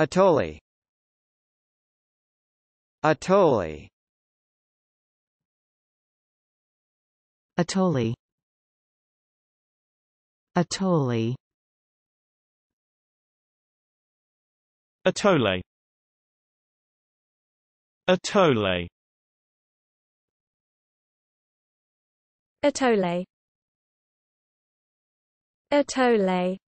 Atoli Atoli Atoli Atoli Atole Atole Atole Atole